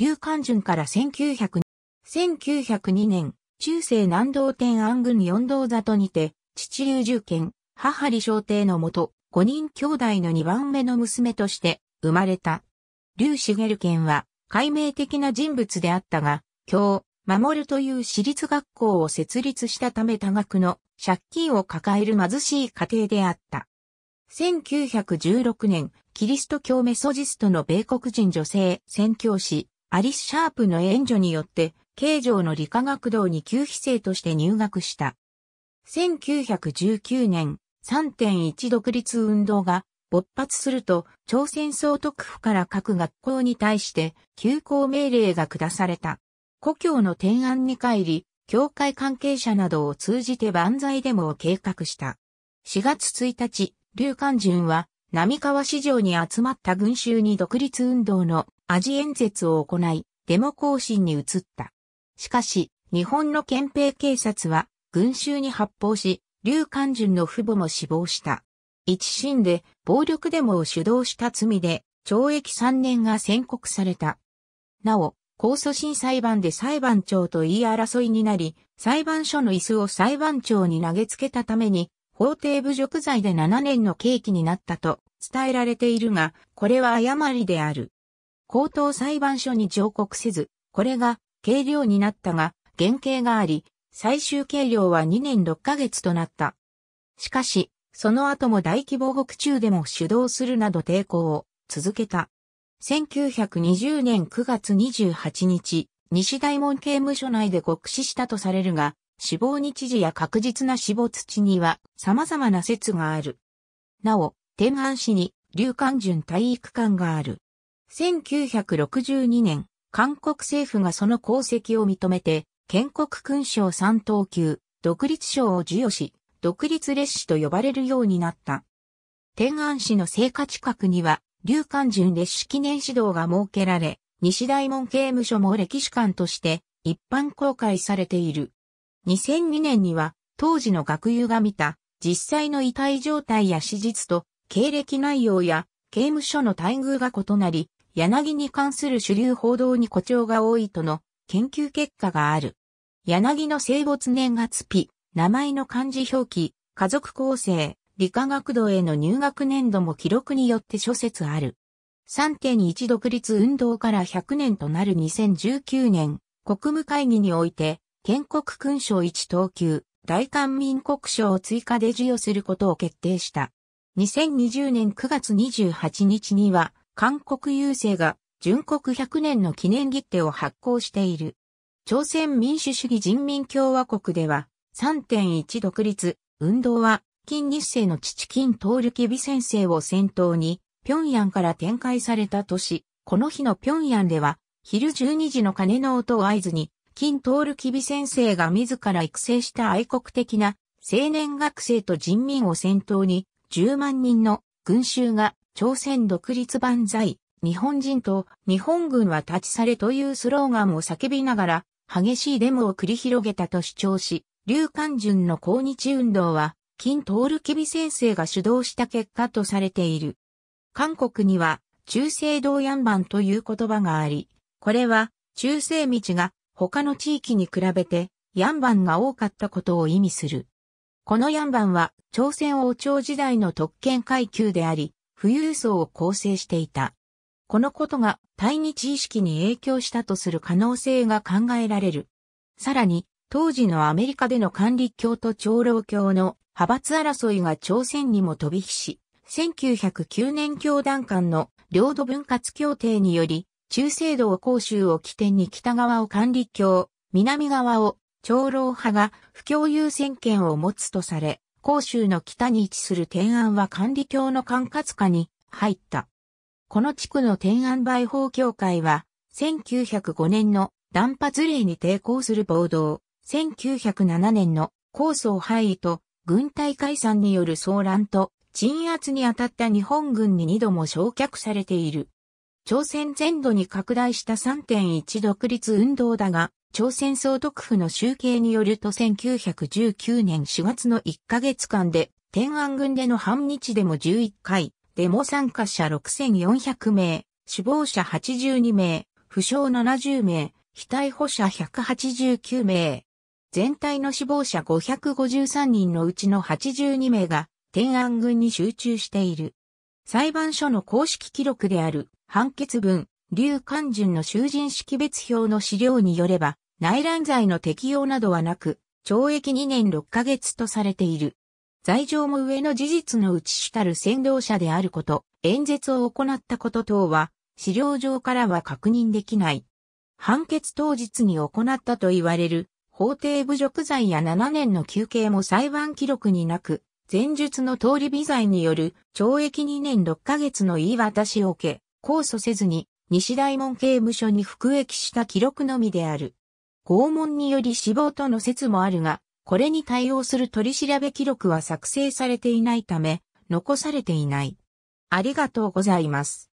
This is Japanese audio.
劉漢順から1902、1902年、中世南道天安郡四道里にて、父劉重賢、母李小帝のもと、5人兄弟の2番目の娘として生まれた。劉茂賢は、解明的な人物であったが、今日、守るという私立学校を設立したため多額の借金を抱える貧しい家庭であった。1916年、キリスト教メソジストの米国人女性宣教師、アリス・シャープの援助によって、慶城の理科学堂に給費生として入学した。1919年、3.1独立運動が勃発すると、朝鮮総督府から各学校に対して休校命令が下された。故郷の天安に帰り、教会関係者などを通じて万歳デモを計画した。4月1日、劉漢順は、並川市場に集まった群衆に独立運動の味演説を行い、デモ行進に移った。しかし、日本の憲兵警察は、群衆に発砲し、劉漢順の父母も死亡した。一審で暴力デモを主導した罪で、懲役3年が宣告された。なお、控訴審裁判で裁判長と言い争いになり、裁判所の椅子を裁判長に投げつけたために、法廷侮辱罪で7年の刑期になったと伝えられているが、これは誤りである。高等裁判所に上告せず、これが軽量になったが、減刑があり、最終軽量は2年6ヶ月となった。しかし、その後も大規模獄中でも主導するなど抵抗を続けた。1920年9月28日、西大門刑務所内で獄死したとされるが、死亡日時や確実な死亡土には様々な説がある。なお、天安市に、流漢順体育館がある。1962年、韓国政府がその功績を認めて、建国勲章三等級、独立賞を授与し、独立列士と呼ばれるようになった。天安市の聖火近くには、劉漢順列士記念指導が設けられ、西大門刑務所も歴史館として一般公開されている。2002年には、当時の学友が見た、実際の遺体状態や史実と、経歴内容や刑務所の待遇が異なり、柳に関する主流報道に誇張が多いとの研究結果がある。柳の生没年月日、名前の漢字表記、家族構成、理科学度への入学年度も記録によって諸説ある。3.1独立運動から100年となる2019年、国務会議において、建国勲章1等級、大韓民国章を追加で授与することを決定した。2020年9月28日には、韓国郵政が純国100年の記念切手を発行している。朝鮮民主主義人民共和国では3.1独立運動は金日成の父金通力美先生を先頭に平壌から展開された年、この日の平壌では昼12時の鐘の音を合図に金通力美先生が自ら育成した愛国的な青年学生と人民を先頭に10万人の群衆が朝鮮独立万歳、日本人と日本軍は立ち去れというスローガンを叫びながら、激しいデモを繰り広げたと主張し、劉漢順の抗日運動は、金徹ールキビ先生が主導した結果とされている。韓国には、中世道ヤンバンという言葉があり、これは、中世道が他の地域に比べて、ヤンバンが多かったことを意味する。このヤンバンは、朝鮮王朝時代の特権階級であり、富裕層を構成していた。このことが対日意識に影響したとする可能性が考えられる。さらに、当時のアメリカでの管理教と長老教の派閥争いが朝鮮にも飛び火し、1909年教団間の領土分割協定により、中西道公衆を起点に北側を管理教、南側を長老派が不共優先権を持つとされ、広州の北に位置する天安は管理教の管轄下に入った。この地区の天安売法協会は、1905年の断髪令に抵抗する暴動、1907年の構想廃位と軍隊解散による騒乱と鎮圧に当たった日本軍に二度も焼却されている。朝鮮全土に拡大した3.1独立運動だが、朝鮮総督府の集計によると1919年4月の1ヶ月間で、天安軍での反日デモ11回、デモ参加者6400名、死亡者82名、負傷70名、被逮捕者189名。全体の死亡者553人のうちの82名が天安軍に集中している。裁判所の公式記録である判決文劉漢順の囚人識別表の資料によれば、内乱罪の適用などはなく、懲役2年6ヶ月とされている。罪状も上の事実のうち主たる先導者であること、演説を行ったこと等は、資料上からは確認できない。判決当日に行ったと言われる、法廷侮辱罪や7年の休刑も裁判記録になく、前述の通り微罪による懲役2年6ヶ月の言い渡しを受け、控訴せずに西大門刑務所に服役した記録のみである。拷問により死亡との説もあるが、これに対応する取り調べ記録は作成されていないため、残されていない。ありがとうございます。